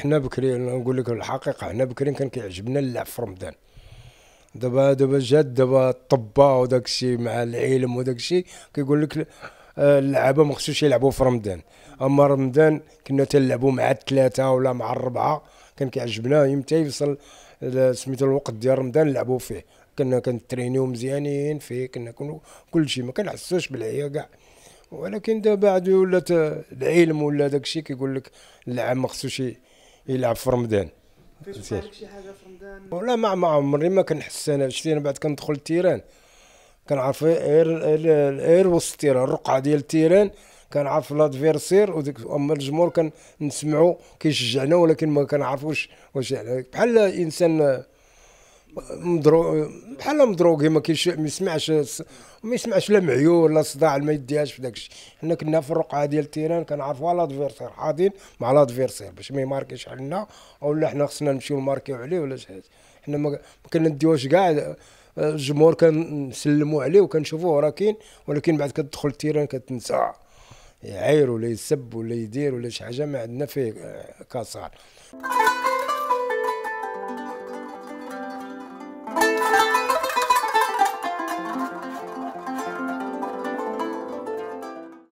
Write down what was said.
حنا بكري نقول لك الحقيقه حنا بكري كان كيعجبنا اللعب في رمضان دابا دابا جات دابا الطبه وداك الشيء مع العلم وداك الشيء كيقول لك آه، اللعابه ما خصوش يلعبوا في رمضان اما رمضان كنا تنلعبوا مع الثلاثه ولا مع الربعه كان كيعجبنا يمتى يوصل سميتو الوقت ديال رمضان نلعبوا فيه كنا كنترينيو مزيانين فيه كنا كنو كل شيء ما كنحسوش بالعيا كاع ولكن دابا عاد ولات العلم ولا داكشي كيقول لك اللعاب ما خصوش يلعب في رمضان فيش شي حاجه في رمضان ولا ما مع عمري ما كنحس انا شتي انا بعد كندخل التيران كنعرف غير غير وسط التيران الرقعه ديال التيران كنعرف لادفيرسير وديك اما الجمهور كنسمعوا كيشجعنا ولكن ما كنعرفوش واش بحال انسان مدرو بحال مدروغي ما كيش ما يسمعش ما يسمعش لا معيول لا صداع ما يديهاش في داكشي حنا كنا في الرقعه ديال التيران كنعرفوها لادفيرسير حاضين مع لادفيرسير باش ما يماركيش علينا ولا حنا خصنا نمشيو نماركيو عليه ولا شي حاجه حنا ما كنديوش كاع آه، الجمهور كنسلموا عليه وكنشوفوه راه كاين ولكن بعد كتدخل التيران كتنسى يعاير ولا يسب ولا يدير ولا شي حاجه ما عندنا فيه آه، كسار